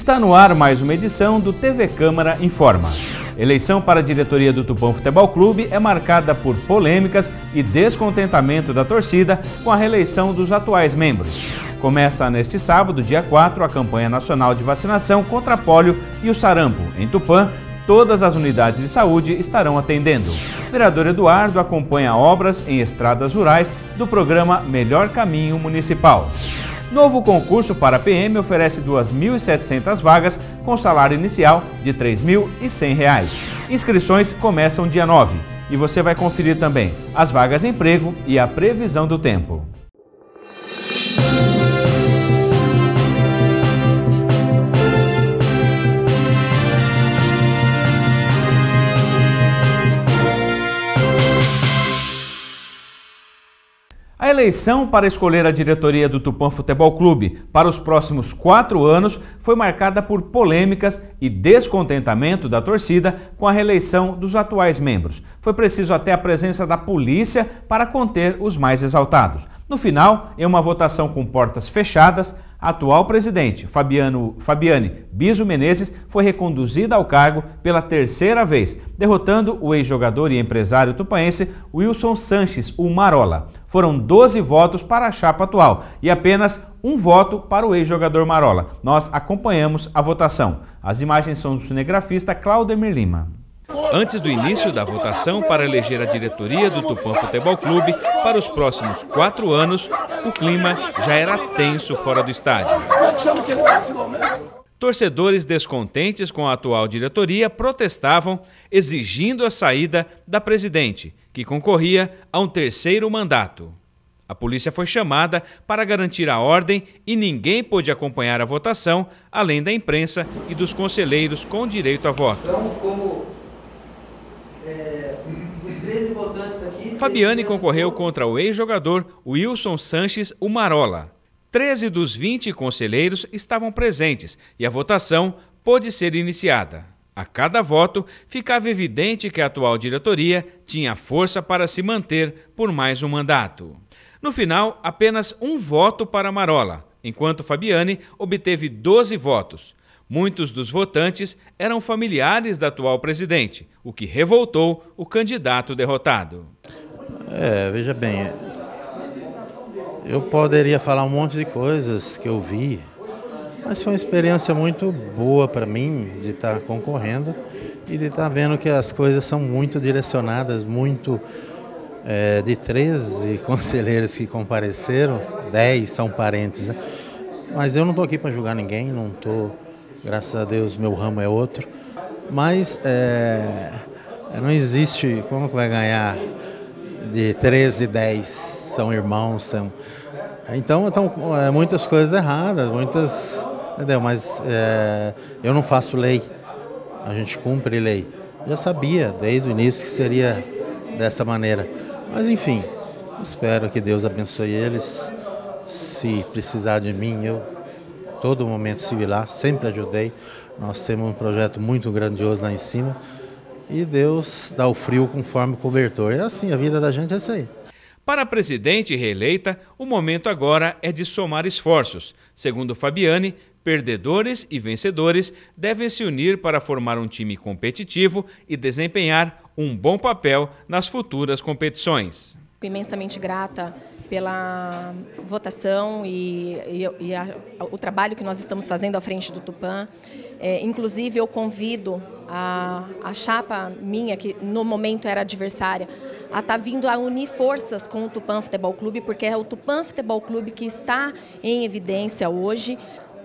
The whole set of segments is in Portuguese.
Está no ar mais uma edição do TV Câmara Informa. Eleição para a diretoria do Tupão Futebol Clube é marcada por polêmicas e descontentamento da torcida com a reeleição dos atuais membros. Começa neste sábado, dia 4, a campanha nacional de vacinação contra pólio e o sarampo. Em Tupã, todas as unidades de saúde estarão atendendo. O vereador Eduardo acompanha obras em estradas rurais do programa Melhor Caminho Municipal. Novo concurso para PM oferece 2.700 vagas com salário inicial de R$ 3.100. Inscrições começam dia 9 e você vai conferir também as vagas de emprego e a previsão do tempo. eleição para escolher a diretoria do Tupã Futebol Clube para os próximos quatro anos foi marcada por polêmicas e descontentamento da torcida com a reeleição dos atuais membros. Foi preciso até a presença da polícia para conter os mais exaltados. No final, em uma votação com portas fechadas, atual presidente, Fabiano, Fabiane Biso Menezes, foi reconduzida ao cargo pela terceira vez, derrotando o ex-jogador e empresário tupaense Wilson Sanches, o Marola. Foram 12 votos para a chapa atual e apenas um voto para o ex-jogador Marola. Nós acompanhamos a votação. As imagens são do cinegrafista Claudemir Lima antes do início da votação para eleger a diretoria do Tupã Futebol Clube para os próximos quatro anos, o clima já era tenso fora do estádio. Torcedores descontentes com a atual diretoria protestavam, exigindo a saída da presidente, que concorria a um terceiro mandato. A polícia foi chamada para garantir a ordem e ninguém pôde acompanhar a votação, além da imprensa e dos conselheiros com direito a voto. Fabiane concorreu contra o ex-jogador Wilson Sanches Umarola. 13 dos 20 conselheiros estavam presentes e a votação pôde ser iniciada. A cada voto, ficava evidente que a atual diretoria tinha força para se manter por mais um mandato. No final, apenas um voto para Marola, enquanto Fabiane obteve 12 votos. Muitos dos votantes eram familiares da atual presidente, o que revoltou o candidato derrotado. É, veja bem, eu poderia falar um monte de coisas que eu vi, mas foi uma experiência muito boa para mim de estar tá concorrendo e de estar tá vendo que as coisas são muito direcionadas, muito é, de 13 conselheiros que compareceram, 10 são parentes. Né? Mas eu não estou aqui para julgar ninguém, não estou, graças a Deus, meu ramo é outro. Mas é, não existe como que vai ganhar de 13, 10 são irmãos, são. Então, então é, muitas coisas erradas, muitas. Entendeu? Mas é, eu não faço lei, a gente cumpre lei. Já sabia desde o início que seria dessa maneira. Mas enfim, espero que Deus abençoe eles. Se precisar de mim, eu todo momento estive lá, sempre ajudei. Nós temos um projeto muito grandioso lá em cima e Deus dá o frio conforme o cobertor. É assim, a vida da gente é isso aí. Para a presidente reeleita, o momento agora é de somar esforços. Segundo Fabiane, perdedores e vencedores devem se unir para formar um time competitivo e desempenhar um bom papel nas futuras competições. Imensamente grata pela votação e, e, e a, o trabalho que nós estamos fazendo à frente do Tupã. É, inclusive, eu convido a, a chapa minha, que no momento era adversária, a estar tá vindo a unir forças com o Tupã Futebol Clube, porque é o Tupã Futebol Clube que está em evidência hoje.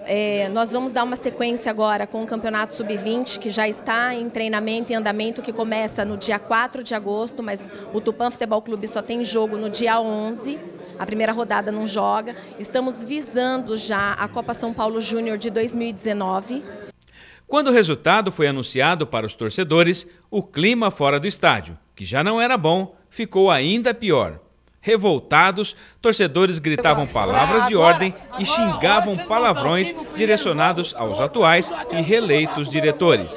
É, nós vamos dar uma sequência agora com o Campeonato Sub-20, que já está em treinamento e andamento, que começa no dia 4 de agosto, mas o Tupã Futebol Clube só tem jogo no dia 11 a primeira rodada não joga. Estamos visando já a Copa São Paulo Júnior de 2019. Quando o resultado foi anunciado para os torcedores, o clima fora do estádio, que já não era bom, ficou ainda pior. Revoltados, torcedores gritavam palavras de ordem e xingavam palavrões direcionados aos atuais e reeleitos diretores.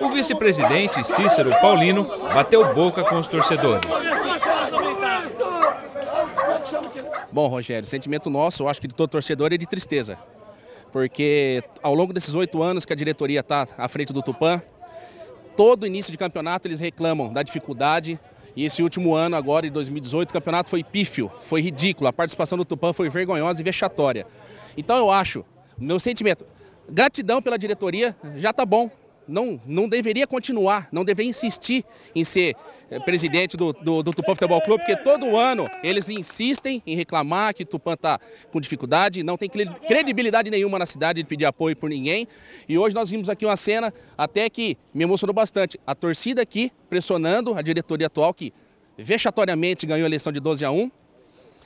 O vice-presidente Cícero Paulino bateu boca com os torcedores. Bom, Rogério, o sentimento nosso, eu acho que de todo torcedor, é de tristeza. Porque ao longo desses oito anos que a diretoria está à frente do Tupã, todo início de campeonato eles reclamam da dificuldade. E esse último ano, agora em 2018, o campeonato foi pífio, foi ridículo. A participação do Tupã foi vergonhosa e vexatória. Então eu acho, meu sentimento, gratidão pela diretoria, já tá bom não, não deveria continuar, não deveria insistir em ser eh, presidente do, do, do Tupã Futebol Clube, porque todo ano eles insistem em reclamar que Tupã está com dificuldade, não tem credibilidade nenhuma na cidade de pedir apoio por ninguém. E hoje nós vimos aqui uma cena até que me emocionou bastante. A torcida aqui pressionando a diretoria atual que vexatoriamente ganhou a eleição de 12 a 1,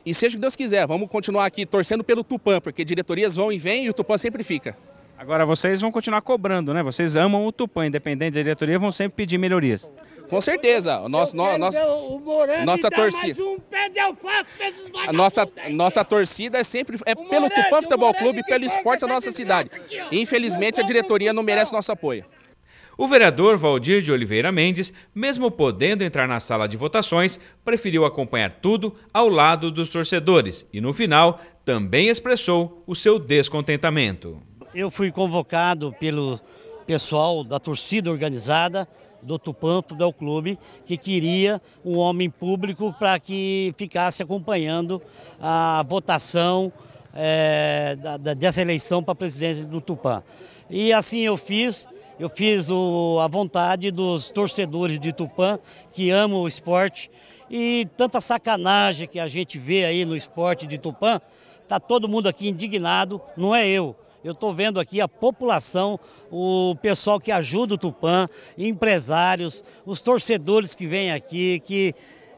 e seja o que Deus quiser, vamos continuar aqui torcendo pelo Tupã, porque diretorias vão e vêm e o Tupã sempre fica. Agora vocês vão continuar cobrando, né? Vocês amam o Tupã, independente da diretoria, vão sempre pedir melhorias. Com certeza. O nosso, no, nossa torcida. Um a nossa, nossa torcida é sempre é pelo Tupã Futebol Clube, pelo esporte da nossa cidade. Infelizmente a diretoria não merece nosso apoio. O vereador Valdir de Oliveira Mendes, mesmo podendo entrar na sala de votações, preferiu acompanhar tudo ao lado dos torcedores e, no final, também expressou o seu descontentamento eu fui convocado pelo pessoal da torcida organizada do Tupã Futebol Clube, que queria um homem público para que ficasse acompanhando a votação é, da, da, dessa eleição para presidente do Tupã. E assim eu fiz, eu fiz o, a vontade dos torcedores de Tupã, que amam o esporte, e tanta sacanagem que a gente vê aí no esporte de Tupã, está todo mundo aqui indignado, não é eu, eu estou vendo aqui a população, o pessoal que ajuda o Tupã, empresários, os torcedores que vêm aqui, que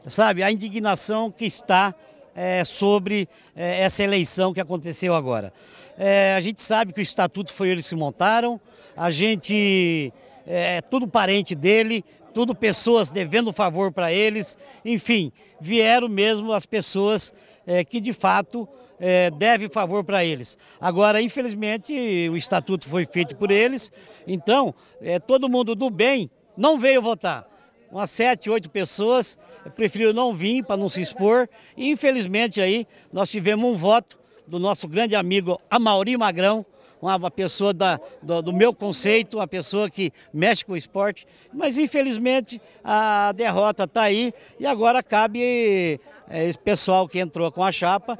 sabe a indignação que está é, sobre é, essa eleição que aconteceu agora. É, a gente sabe que o estatuto foi eles que montaram, a gente é, é tudo parente dele, tudo pessoas devendo favor para eles, enfim, vieram mesmo as pessoas é, que de fato é, eh, deve favor para eles. Agora, infelizmente, o estatuto foi feito por eles, então é, todo mundo do bem não veio votar. Umas sete, oito pessoas preferiram não vir para não se expor e infelizmente aí nós tivemos um voto do nosso grande amigo Amauri Magrão, uma pessoa da, do, do, meu conceito, uma pessoa que mexe com o esporte, mas infelizmente a derrota está aí e agora cabe é, esse pessoal que entrou com a chapa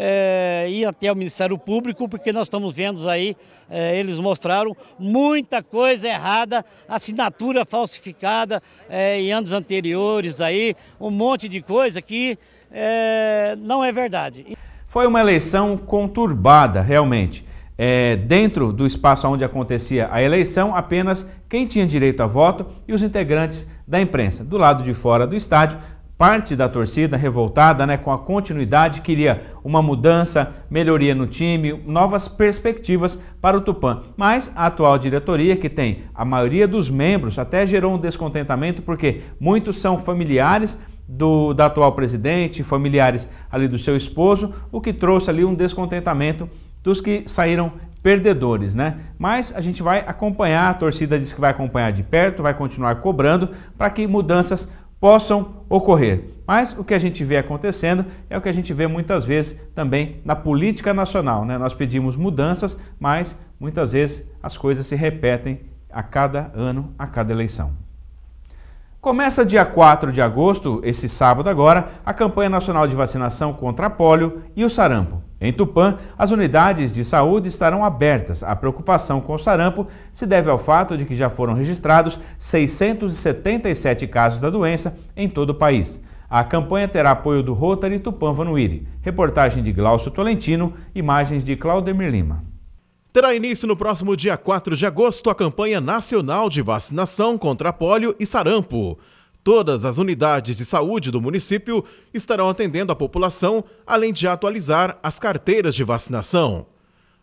é, ir até o Ministério Público, porque nós estamos vendo aí, é, eles mostraram muita coisa errada, assinatura falsificada é, em anos anteriores aí, um monte de coisa que é, não é verdade. Foi uma eleição conturbada, realmente é, dentro do espaço onde acontecia a eleição, apenas quem tinha direito a voto e os integrantes da imprensa. Do lado de fora do estádio, parte da torcida revoltada né, com a continuidade, queria uma mudança, melhoria no time, novas perspectivas para o Tupã. Mas a atual diretoria, que tem a maioria dos membros, até gerou um descontentamento porque muitos são familiares do, da atual presidente, familiares ali do seu esposo, o que trouxe ali um descontentamento dos que saíram perdedores, né? Mas a gente vai acompanhar, a torcida diz que vai acompanhar de perto, vai continuar cobrando para que mudanças possam ocorrer. Mas o que a gente vê acontecendo é o que a gente vê muitas vezes também na política nacional, né? Nós pedimos mudanças, mas muitas vezes as coisas se repetem a cada ano, a cada eleição. Começa dia 4 de agosto, esse sábado agora, a campanha nacional de vacinação contra a polio e o sarampo. Em Tupã, as unidades de saúde estarão abertas. A preocupação com o sarampo se deve ao fato de que já foram registrados 677 casos da doença em todo o país. A campanha terá apoio do Rotary Tupã Vanuiri. Reportagem de Glaucio Tolentino, imagens de Claudemir Lima. Terá início no próximo dia 4 de agosto a campanha nacional de vacinação contra pólio e sarampo. Todas as unidades de saúde do município estarão atendendo a população, além de atualizar as carteiras de vacinação.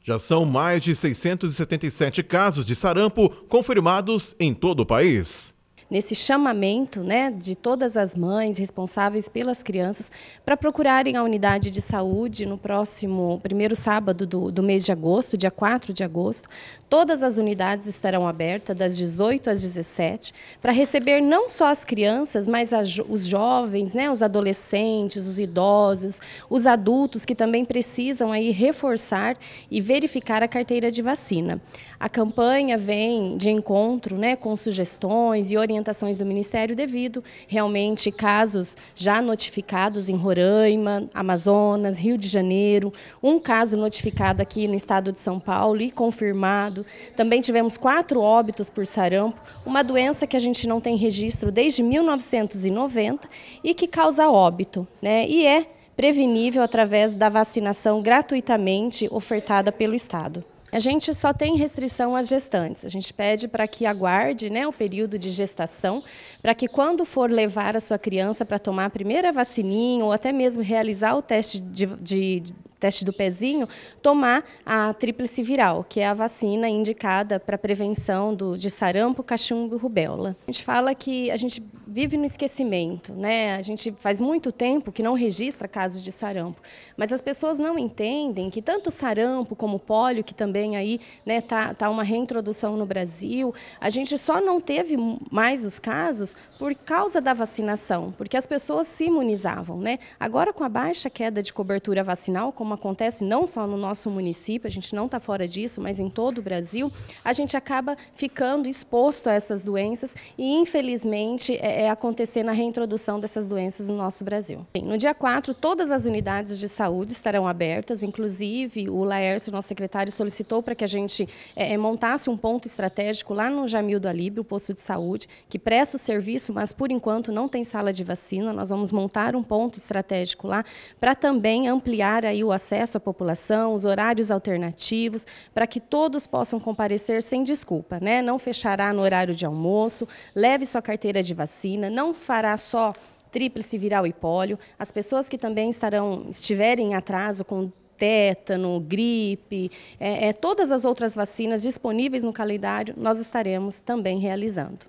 Já são mais de 677 casos de sarampo confirmados em todo o país nesse chamamento né, de todas as mães responsáveis pelas crianças para procurarem a unidade de saúde no próximo primeiro sábado do, do mês de agosto, dia 4 de agosto. Todas as unidades estarão abertas das 18 às 17 para receber não só as crianças, mas as, os jovens, né, os adolescentes, os idosos, os adultos que também precisam aí reforçar e verificar a carteira de vacina. A campanha vem de encontro né, com sugestões e orientações orientações do Ministério devido realmente casos já notificados em Roraima, Amazonas, Rio de Janeiro, um caso notificado aqui no estado de São Paulo e confirmado. Também tivemos quatro óbitos por sarampo, uma doença que a gente não tem registro desde 1990 e que causa óbito, né? E é prevenível através da vacinação gratuitamente ofertada pelo Estado. A gente só tem restrição às gestantes. A gente pede para que aguarde né, o período de gestação, para que quando for levar a sua criança para tomar a primeira vacininha ou até mesmo realizar o teste de, de, teste do pezinho, tomar a tríplice viral, que é a vacina indicada para prevenção do, de sarampo, cachumbo e rubéola. A gente fala que a gente vive no esquecimento, né? A gente faz muito tempo que não registra casos de sarampo, mas as pessoas não entendem que tanto sarampo como pólio, que também aí né, tá, tá uma reintrodução no Brasil, a gente só não teve mais os casos por causa da vacinação, porque as pessoas se imunizavam, né? Agora com a baixa queda de cobertura vacinal, como como acontece não só no nosso município, a gente não está fora disso, mas em todo o Brasil, a gente acaba ficando exposto a essas doenças e, infelizmente, é, é acontecendo a reintrodução dessas doenças no nosso Brasil. Bem, no dia 4, todas as unidades de saúde estarão abertas, inclusive o Laércio, nosso secretário, solicitou para que a gente é, é montasse um ponto estratégico lá no Jamil do Alibe, o posto de saúde, que presta o serviço, mas por enquanto não tem sala de vacina. Nós vamos montar um ponto estratégico lá para também ampliar aí o acesso à população, os horários alternativos, para que todos possam comparecer sem desculpa. Né? Não fechará no horário de almoço, leve sua carteira de vacina, não fará só tríplice viral e pólio. As pessoas que também estarão, estiverem em atraso com tétano, gripe, é, é, todas as outras vacinas disponíveis no calendário, nós estaremos também realizando.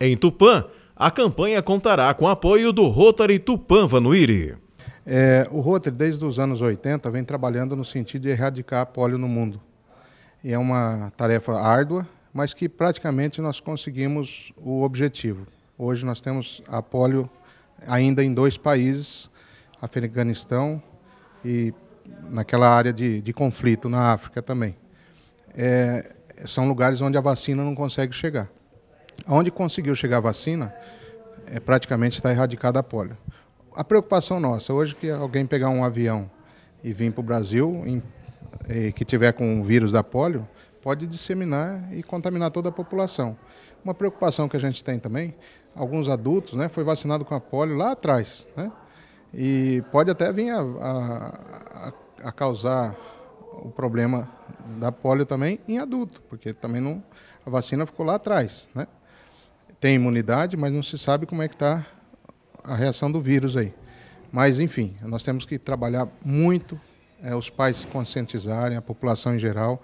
Em Tupã, a campanha contará com apoio do Rotary Tupã Vanuiri. É, o Rotary, desde os anos 80, vem trabalhando no sentido de erradicar a polio no mundo. E é uma tarefa árdua, mas que praticamente nós conseguimos o objetivo. Hoje nós temos a polio ainda em dois países, Afeganistão e naquela área de, de conflito na África também. É, são lugares onde a vacina não consegue chegar. Onde conseguiu chegar a vacina, é, praticamente está erradicada a polio a preocupação nossa, hoje que alguém pegar um avião e vir para o Brasil, em, eh, que tiver com o vírus da polio, pode disseminar e contaminar toda a população. Uma preocupação que a gente tem também, alguns adultos, né, foi vacinado com a polio lá atrás, né? E pode até vir a, a, a causar o problema da polio também em adulto, porque também não, a vacina ficou lá atrás, né? Tem imunidade, mas não se sabe como é que está a reação do vírus aí. Mas, enfim, nós temos que trabalhar muito, é, os pais se conscientizarem, a população em geral,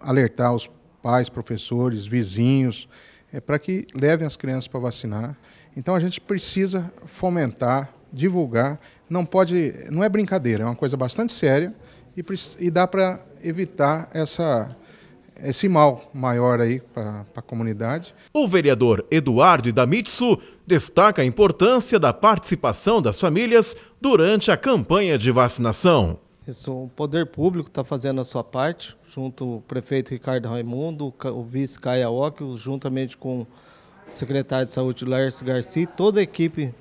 alertar os pais, professores, vizinhos, é, para que levem as crianças para vacinar. Então a gente precisa fomentar, divulgar, não pode, não é brincadeira, é uma coisa bastante séria e, e dá para evitar essa esse mal maior aí para a comunidade. O vereador Eduardo Idamitsu destaca a importância da participação das famílias durante a campanha de vacinação. Isso, o poder público está fazendo a sua parte, junto o prefeito Ricardo Raimundo, o vice Caia Occhio, juntamente com o secretário de saúde Lars Garcia, toda a equipe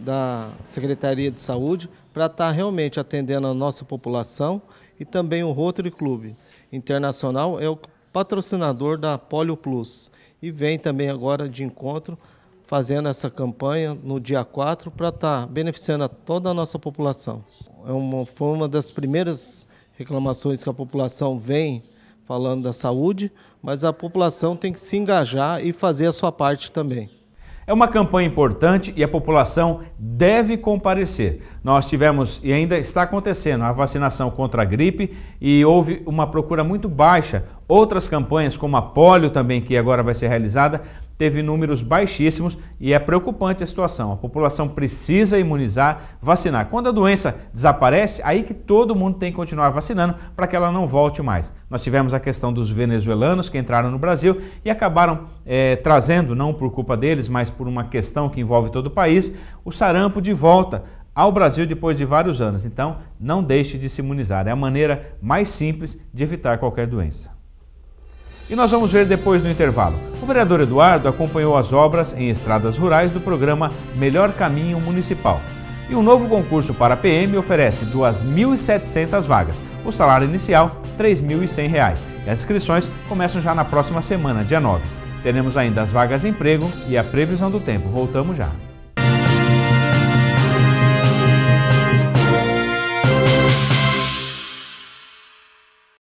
da Secretaria de Saúde, para estar tá realmente atendendo a nossa população e também o Rotary Clube. Internacional é o patrocinador da Polio Plus e vem também agora de encontro fazendo essa campanha no dia 4 para estar tá beneficiando a toda a nossa população. É uma, foi uma das primeiras reclamações que a população vem falando da saúde, mas a população tem que se engajar e fazer a sua parte também. É uma campanha importante e a população deve comparecer. Nós tivemos e ainda está acontecendo a vacinação contra a gripe e houve uma procura muito baixa Outras campanhas, como a polio também, que agora vai ser realizada, teve números baixíssimos e é preocupante a situação. A população precisa imunizar, vacinar. Quando a doença desaparece, aí que todo mundo tem que continuar vacinando para que ela não volte mais. Nós tivemos a questão dos venezuelanos que entraram no Brasil e acabaram é, trazendo, não por culpa deles, mas por uma questão que envolve todo o país, o sarampo de volta ao Brasil depois de vários anos. Então, não deixe de se imunizar. É a maneira mais simples de evitar qualquer doença. E nós vamos ver depois no intervalo. O vereador Eduardo acompanhou as obras em estradas rurais do programa Melhor Caminho Municipal. E um novo concurso para PM oferece 2.700 vagas. O salário inicial, R$ 3.100. E as inscrições começam já na próxima semana, dia 9. Teremos ainda as vagas de emprego e a previsão do tempo. Voltamos já.